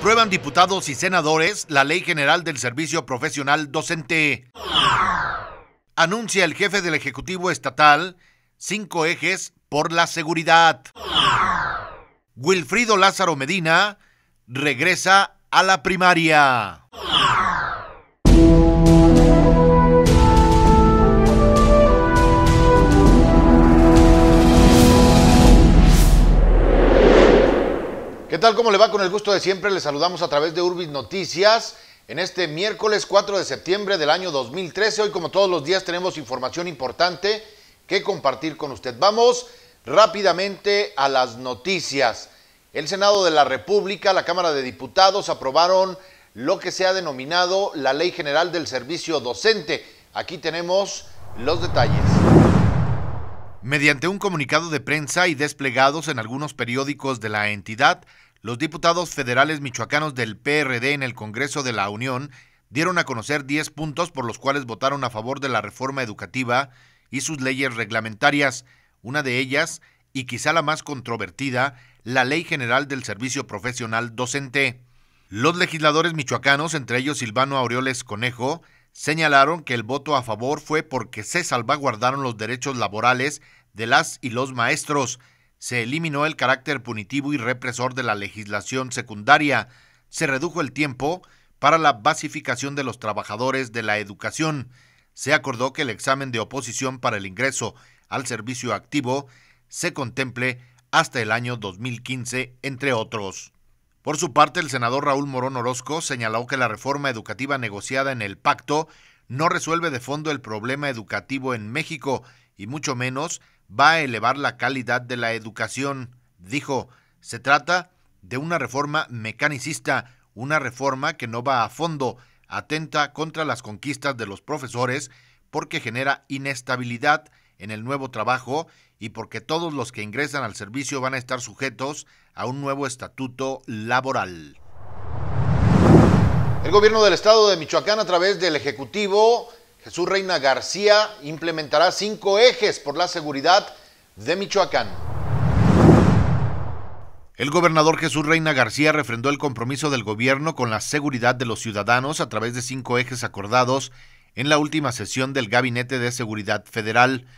Prueban diputados y senadores la Ley General del Servicio Profesional Docente. Anuncia el jefe del Ejecutivo Estatal cinco ejes por la seguridad. Wilfrido Lázaro Medina regresa a la primaria. tal? como le va? Con el gusto de siempre le saludamos a través de Urbis Noticias en este miércoles 4 de septiembre del año 2013. Hoy, como todos los días, tenemos información importante que compartir con usted. Vamos rápidamente a las noticias. El Senado de la República, la Cámara de Diputados aprobaron lo que se ha denominado la Ley General del Servicio Docente. Aquí tenemos los detalles. Mediante un comunicado de prensa y desplegados en algunos periódicos de la entidad, los diputados federales michoacanos del PRD en el Congreso de la Unión dieron a conocer 10 puntos por los cuales votaron a favor de la reforma educativa y sus leyes reglamentarias, una de ellas, y quizá la más controvertida, la Ley General del Servicio Profesional Docente. Los legisladores michoacanos, entre ellos Silvano Aureoles Conejo, señalaron que el voto a favor fue porque se salvaguardaron los derechos laborales de las y los maestros, se eliminó el carácter punitivo y represor de la legislación secundaria, se redujo el tiempo para la basificación de los trabajadores de la educación, se acordó que el examen de oposición para el ingreso al servicio activo se contemple hasta el año 2015, entre otros. Por su parte, el senador Raúl Morón Orozco señaló que la reforma educativa negociada en el pacto no resuelve de fondo el problema educativo en México y mucho menos va a elevar la calidad de la educación. Dijo, se trata de una reforma mecanicista, una reforma que no va a fondo, atenta contra las conquistas de los profesores porque genera inestabilidad en el nuevo trabajo y porque todos los que ingresan al servicio van a estar sujetos a un nuevo estatuto laboral. El gobierno del estado de Michoacán a través del Ejecutivo Jesús Reina García implementará cinco ejes por la seguridad de Michoacán. El gobernador Jesús Reina García refrendó el compromiso del gobierno con la seguridad de los ciudadanos a través de cinco ejes acordados en la última sesión del Gabinete de Seguridad Federal.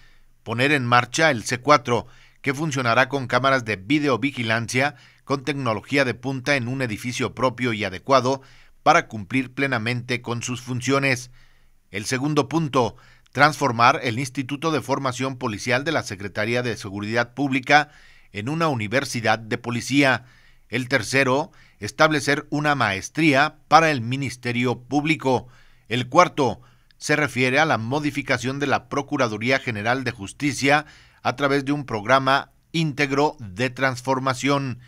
Poner en marcha el C4, que funcionará con cámaras de videovigilancia con tecnología de punta en un edificio propio y adecuado para cumplir plenamente con sus funciones. El segundo punto, transformar el Instituto de Formación Policial de la Secretaría de Seguridad Pública en una universidad de policía. El tercero, establecer una maestría para el Ministerio Público. El cuarto, se refiere a la modificación de la Procuraduría General de Justicia a través de un programa íntegro de transformación.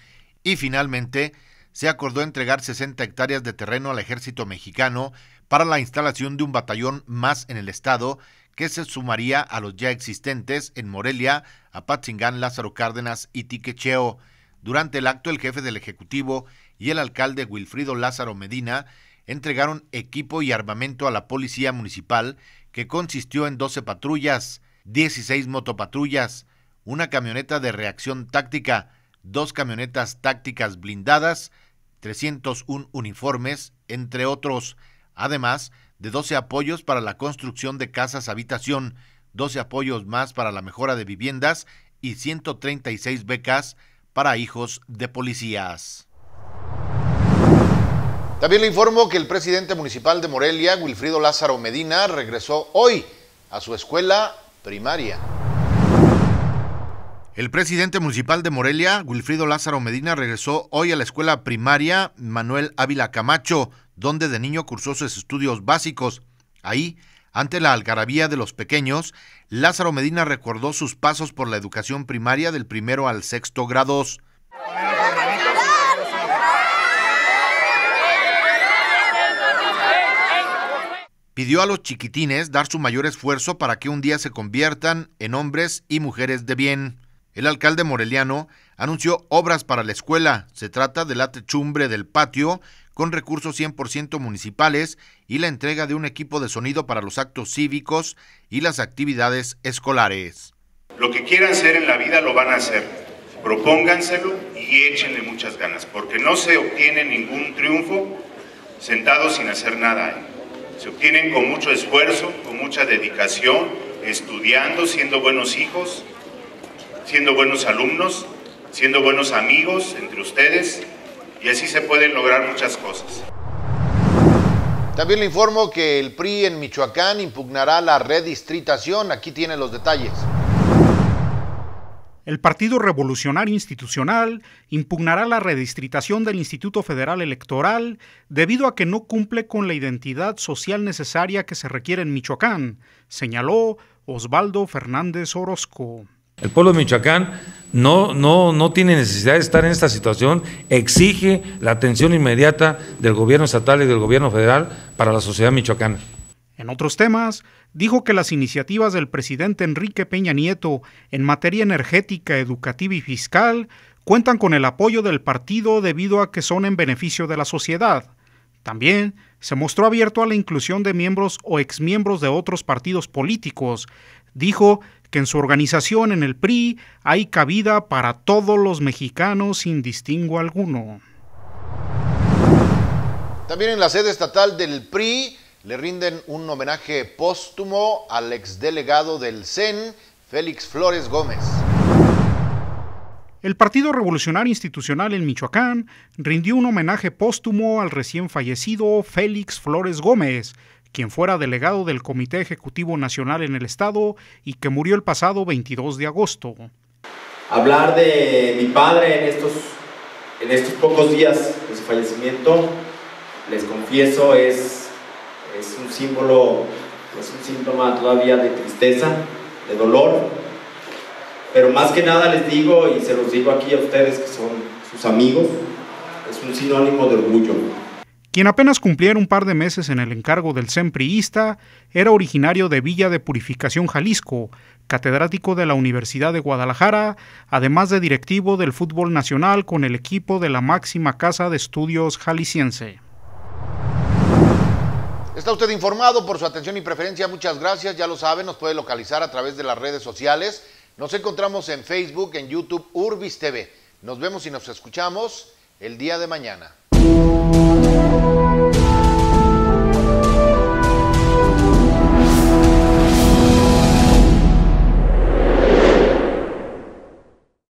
Y finalmente, se acordó entregar 60 hectáreas de terreno al ejército mexicano para la instalación de un batallón más en el estado que se sumaría a los ya existentes en Morelia, Apatzingán, Lázaro Cárdenas y Tiquecheo. Durante el acto, el jefe del Ejecutivo y el alcalde Wilfrido Lázaro Medina entregaron equipo y armamento a la policía municipal, que consistió en 12 patrullas, 16 motopatrullas, una camioneta de reacción táctica, dos camionetas tácticas blindadas, 301 uniformes, entre otros, además de 12 apoyos para la construcción de casas habitación, 12 apoyos más para la mejora de viviendas y 136 becas para hijos de policías. También le informo que el presidente municipal de Morelia, Wilfrido Lázaro Medina, regresó hoy a su escuela primaria. El presidente municipal de Morelia, Wilfrido Lázaro Medina, regresó hoy a la escuela primaria Manuel Ávila Camacho, donde de niño cursó sus estudios básicos. Ahí, ante la algarabía de los pequeños, Lázaro Medina recordó sus pasos por la educación primaria del primero al sexto grados. Pidió a los chiquitines dar su mayor esfuerzo para que un día se conviertan en hombres y mujeres de bien el alcalde moreliano anunció obras para la escuela. Se trata de la techumbre del patio con recursos 100% municipales y la entrega de un equipo de sonido para los actos cívicos y las actividades escolares. Lo que quieran hacer en la vida lo van a hacer. Propónganselo y échenle muchas ganas, porque no se obtiene ningún triunfo sentado sin hacer nada. Se obtienen con mucho esfuerzo, con mucha dedicación, estudiando, siendo buenos hijos, siendo buenos alumnos, siendo buenos amigos entre ustedes y así se pueden lograr muchas cosas. También le informo que el PRI en Michoacán impugnará la redistritación. Aquí tiene los detalles. El Partido Revolucionario Institucional impugnará la redistritación del Instituto Federal Electoral debido a que no cumple con la identidad social necesaria que se requiere en Michoacán, señaló Osvaldo Fernández Orozco. El pueblo de Michoacán no, no, no tiene necesidad de estar en esta situación, exige la atención inmediata del gobierno estatal y del gobierno federal para la sociedad michoacana. En otros temas, dijo que las iniciativas del presidente Enrique Peña Nieto en materia energética, educativa y fiscal cuentan con el apoyo del partido debido a que son en beneficio de la sociedad. También se mostró abierto a la inclusión de miembros o exmiembros de otros partidos políticos. Dijo que en su organización en el PRI hay cabida para todos los mexicanos sin distingo alguno. También en la sede estatal del PRI le rinden un homenaje póstumo al exdelegado del CEN, Félix Flores Gómez. El Partido Revolucionario Institucional en Michoacán rindió un homenaje póstumo al recién fallecido Félix Flores Gómez, quien fuera delegado del Comité Ejecutivo Nacional en el Estado y que murió el pasado 22 de agosto. Hablar de mi padre en estos, en estos pocos días de su fallecimiento, les confieso, es, es un símbolo, es un síntoma todavía de tristeza, de dolor, pero más que nada les digo, y se los digo aquí a ustedes que son sus amigos, es un sinónimo de orgullo quien apenas cumpliera un par de meses en el encargo del sempriista, era originario de Villa de Purificación, Jalisco, catedrático de la Universidad de Guadalajara, además de directivo del fútbol nacional con el equipo de la máxima casa de estudios jalisciense. Está usted informado por su atención y preferencia, muchas gracias, ya lo sabe, nos puede localizar a través de las redes sociales, nos encontramos en Facebook, en YouTube, Urbis TV. Nos vemos y nos escuchamos el día de mañana. you.